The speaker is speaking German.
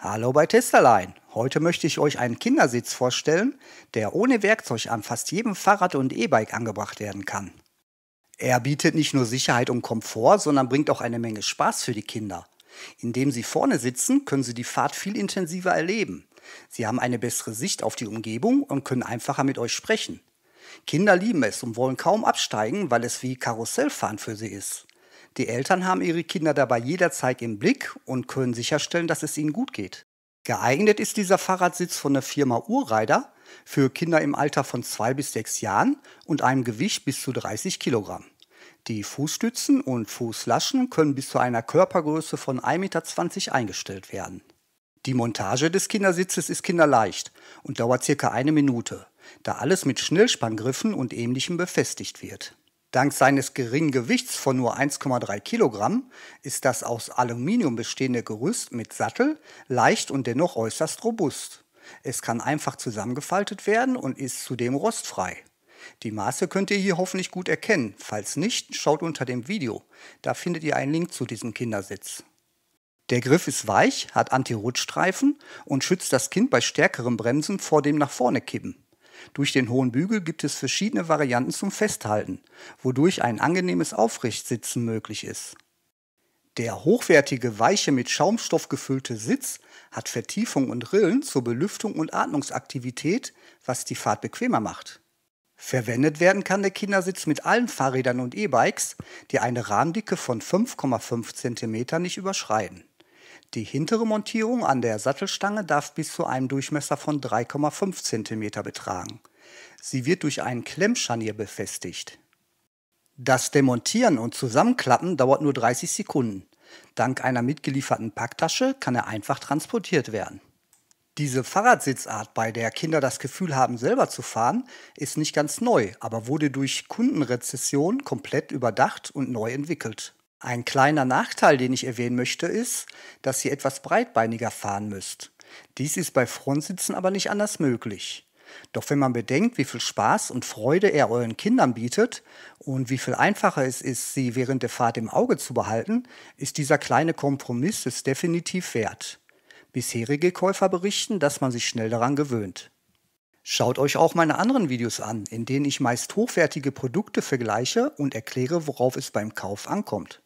Hallo bei Testerlein. Heute möchte ich euch einen Kindersitz vorstellen, der ohne Werkzeug an fast jedem Fahrrad und E-Bike angebracht werden kann. Er bietet nicht nur Sicherheit und Komfort, sondern bringt auch eine Menge Spaß für die Kinder. Indem sie vorne sitzen, können sie die Fahrt viel intensiver erleben. Sie haben eine bessere Sicht auf die Umgebung und können einfacher mit euch sprechen. Kinder lieben es und wollen kaum absteigen, weil es wie Karussellfahren für sie ist. Die Eltern haben ihre Kinder dabei jederzeit im Blick und können sicherstellen, dass es ihnen gut geht. Geeignet ist dieser Fahrradsitz von der Firma Urreider für Kinder im Alter von zwei bis sechs Jahren und einem Gewicht bis zu 30 Kilogramm. Die Fußstützen und Fußlaschen können bis zu einer Körpergröße von 1,20 Meter eingestellt werden. Die Montage des Kindersitzes ist kinderleicht und dauert circa eine Minute, da alles mit Schnellspanngriffen und ähnlichem befestigt wird. Dank seines geringen Gewichts von nur 1,3 Kilogramm ist das aus Aluminium bestehende Gerüst mit Sattel leicht und dennoch äußerst robust. Es kann einfach zusammengefaltet werden und ist zudem rostfrei. Die Maße könnt ihr hier hoffentlich gut erkennen. Falls nicht, schaut unter dem Video. Da findet ihr einen Link zu diesem Kindersitz. Der Griff ist weich, hat Anti-Rutschstreifen und schützt das Kind bei stärkerem Bremsen vor dem nach vorne kippen. Durch den hohen Bügel gibt es verschiedene Varianten zum Festhalten, wodurch ein angenehmes Aufrechtsitzen möglich ist. Der hochwertige, weiche, mit Schaumstoff gefüllte Sitz hat Vertiefung und Rillen zur Belüftung und Atmungsaktivität, was die Fahrt bequemer macht. Verwendet werden kann der Kindersitz mit allen Fahrrädern und E-Bikes, die eine Rahmdicke von 5,5 cm nicht überschreiten. Die hintere Montierung an der Sattelstange darf bis zu einem Durchmesser von 3,5 cm betragen. Sie wird durch ein Klemmscharnier befestigt. Das Demontieren und Zusammenklappen dauert nur 30 Sekunden. Dank einer mitgelieferten Packtasche kann er einfach transportiert werden. Diese Fahrradsitzart, bei der Kinder das Gefühl haben, selber zu fahren, ist nicht ganz neu, aber wurde durch Kundenrezession komplett überdacht und neu entwickelt. Ein kleiner Nachteil, den ich erwähnen möchte, ist, dass ihr etwas breitbeiniger fahren müsst. Dies ist bei Frontsitzen aber nicht anders möglich. Doch wenn man bedenkt, wie viel Spaß und Freude er euren Kindern bietet und wie viel einfacher es ist, sie während der Fahrt im Auge zu behalten, ist dieser kleine Kompromiss es definitiv wert. Bisherige Käufer berichten, dass man sich schnell daran gewöhnt. Schaut euch auch meine anderen Videos an, in denen ich meist hochwertige Produkte vergleiche und erkläre, worauf es beim Kauf ankommt.